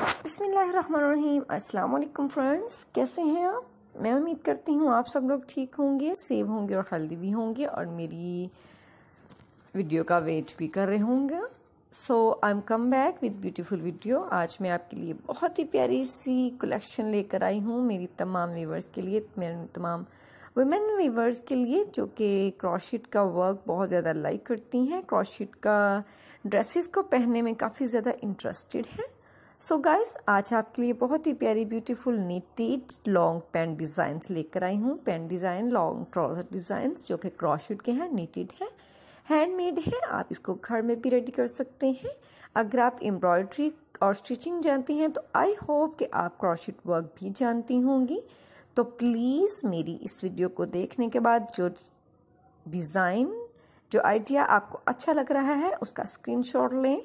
बसमीम अल्लाम फ्रेंड्स कैसे हैं आप मैं उम्मीद करती हूँ आप सब लोग ठीक होंगे सेव होंगे और हेल्दी भी होंगे और मेरी वीडियो का वेट भी कर रहे होंगे so I am come back with beautiful video आज मैं आपके लिए बहुत ही प्यारी सी कलेक्शन लेकर आई हूँ मेरी तमाम वीवर्स के लिए मेरे तमाम वुमेन वीवर्स के लिए जो कि क्रॉशिट का वर्क बहुत ज़्यादा लाइक करती हैं क्रॉशिट का ड्रेसेस को पहनने में काफ़ी ज़्यादा इंटरेस्टेड है सो so गाइस आज आपके लिए बहुत ही प्यारी beautiful knitted long pant designs लेकर आई हूँ pant design long trouser designs जो कि क्रॉशेड के हैं नीटेड हैं हैंडमेड है आप इसको घर में भी रेडी कर सकते हैं अगर आप एम्ब्रॉयड्री और स्टिचिंग जानती हैं तो आई होप कि आप क्रॉशेड वर्क भी जानती होंगी तो प्लीज़ मेरी इस वीडियो को देखने के बाद जो डिज़ाइन जो आइडिया आपको अच्छा लग रहा है उसका स्क्रीनशॉट लें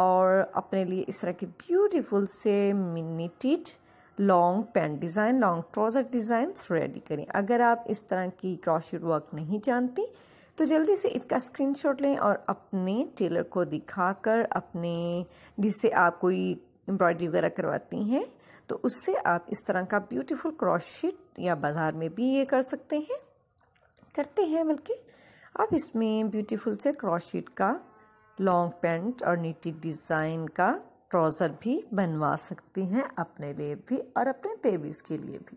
और अपने लिए इस तरह के ब्यूटीफुल से मिनीटिड long pant design long trouser design ready करें अगर आप इस तरह की क्रॉशेट वर्क नहीं जानती तो जल्दी से इसका स्क्रीनशॉट लें और अपने टेलर को दिखाकर अपने जिससे आप कोई एम्ब्रॉयडरी वगैरह करवाती हैं तो उससे आप इस तरह का ब्यूटीफुल शीट या बाज़ार में भी ये कर सकते हैं करते हैं बल्कि आप इसमें ब्यूटीफुल से शीट का लॉन्ग पैंट और नीटी डिज़ाइन का ट्राउज़र भी बनवा सकती हैं अपने लिए भी और अपने बेबीज़ के लिए भी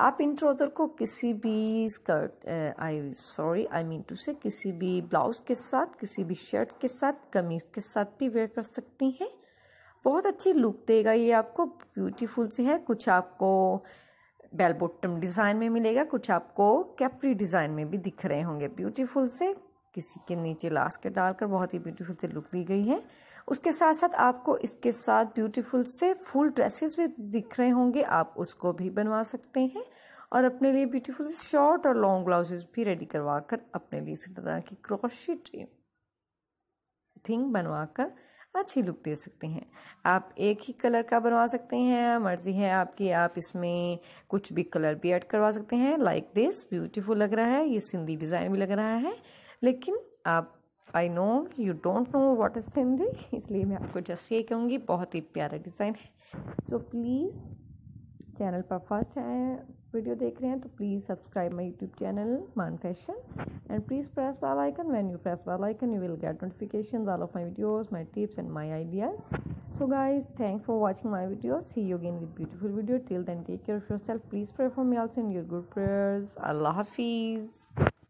आप इन ट्राउज़र को किसी भी skirt I sorry I mean to से किसी भी ब्लाउज़ के साथ किसी भी शर्ट के साथ कमीज़ के साथ भी वेयर कर सकती हैं बहुत अच्छी लुक देगा ये आपको ब्यूटीफुल सी है कुछ आपको बेल बॉटम डिज़ाइन में मिलेगा कुछ आपको कैपरी डिज़ाइन में भी दिख रहे होंगे ब्यूटीफुल से किसी के नीचे लाश के डालकर बहुत ही ब्यूटीफुल से लुक दी गई है उसके साथ साथ आपको इसके साथ ब्यूटीफुल से फुल ड्रेसेस भी दिख रहे होंगे आप उसको भी बनवा सकते हैं और अपने लिए ब्यूटीफुल से शॉर्ट और लॉन्ग ब्लाउजेज भी रेडी करवा कर अपने लिए इसी तरह की क्रोशिट थिंग बनवा कर अच्छी लुक दे सकते हैं आप एक ही कलर का बनवा सकते हैं मर्जी है आपकी आप इसमें कुछ भी कलर भी ऐड करवा सकते हैं लाइक दिस ब्यूटीफुल लग रहा है ये सिंधी डिज़ाइन भी लग रहा है लेकिन आप I know you don't know what is Sindhi इसलिए मैं आपको जस्ट ये कहूँगी बहुत ही प्यारा डिज़ाइन है सो प्लीज़ चैनल पर फर्स्ट आए वीडियो देख रहे हैं तो please subscribe my YouTube channel Maan fashion and please press bell icon when you press bell icon you will get notification all of my videos my tips and my ideas so guys thanks for watching my video see you again with beautiful video till then take care of yourself please for me also in your good prayers अल्लाह हाफिज़